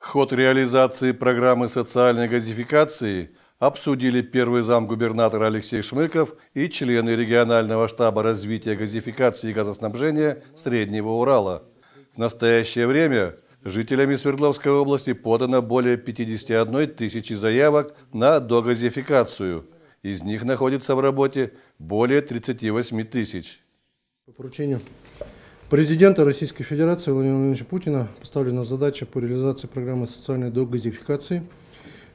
Ход реализации программы социальной газификации обсудили первый зам губернатора Алексей Шмыков и члены регионального штаба развития газификации и газоснабжения Среднего Урала. В настоящее время жителями Свердловской области подано более 51 тысячи заявок на догазификацию. Из них находится в работе более 38 тысяч. По поручению Президента Российской Федерации Владимира Владимировича Путина поставлена задача по реализации программы социальной догазификации.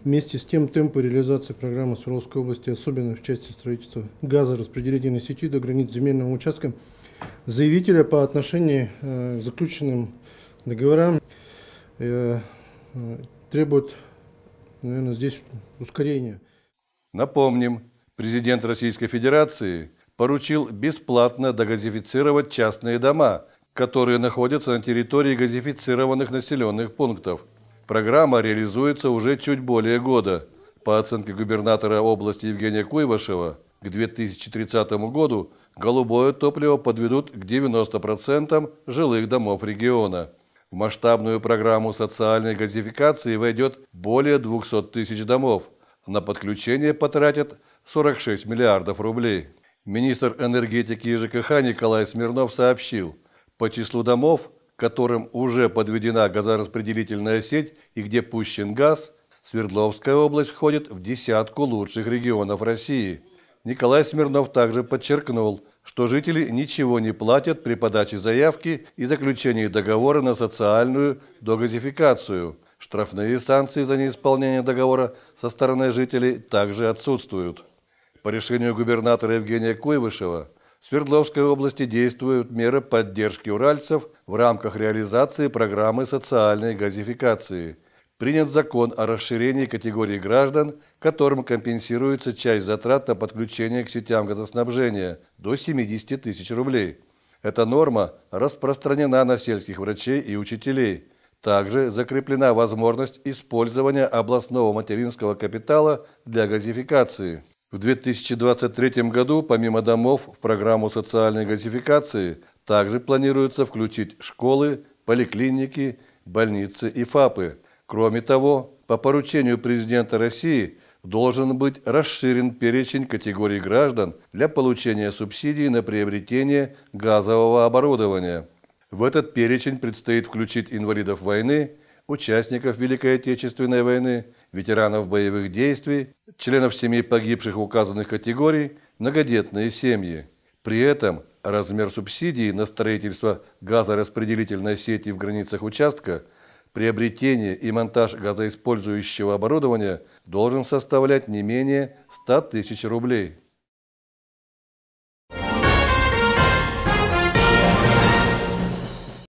Вместе с тем темпы реализации программы Свердловской области, особенно в части строительства газораспределительной сети до границ земельного участка, заявителя по отношению э, к заключенным договорам э, э, требует, наверное, здесь ускорения. Напомним, президент Российской Федерации – поручил бесплатно догазифицировать частные дома, которые находятся на территории газифицированных населенных пунктов. Программа реализуется уже чуть более года. По оценке губернатора области Евгения Куйвашева, к 2030 году голубое топливо подведут к 90% жилых домов региона. В масштабную программу социальной газификации войдет более 200 тысяч домов. На подключение потратят 46 миллиардов рублей. Министр энергетики и ЖКХ Николай Смирнов сообщил, по числу домов, которым уже подведена газораспределительная сеть и где пущен газ, Свердловская область входит в десятку лучших регионов России. Николай Смирнов также подчеркнул, что жители ничего не платят при подаче заявки и заключении договора на социальную догазификацию. Штрафные санкции за неисполнение договора со стороны жителей также отсутствуют. По решению губернатора Евгения Куйвышева в Свердловской области действуют меры поддержки уральцев в рамках реализации программы социальной газификации. Принят закон о расширении категории граждан, которым компенсируется часть затрат на подключение к сетям газоснабжения до 70 тысяч рублей. Эта норма распространена на сельских врачей и учителей. Также закреплена возможность использования областного материнского капитала для газификации. В 2023 году, помимо домов, в программу социальной газификации также планируется включить школы, поликлиники, больницы и ФАПы. Кроме того, по поручению президента России должен быть расширен перечень категорий граждан для получения субсидий на приобретение газового оборудования. В этот перечень предстоит включить инвалидов войны, участников Великой Отечественной войны, ветеранов боевых действий, членов семей погибших указанных категорий, многодетные семьи. При этом размер субсидии на строительство газораспределительной сети в границах участка, приобретение и монтаж газоиспользующего оборудования должен составлять не менее 100 тысяч рублей.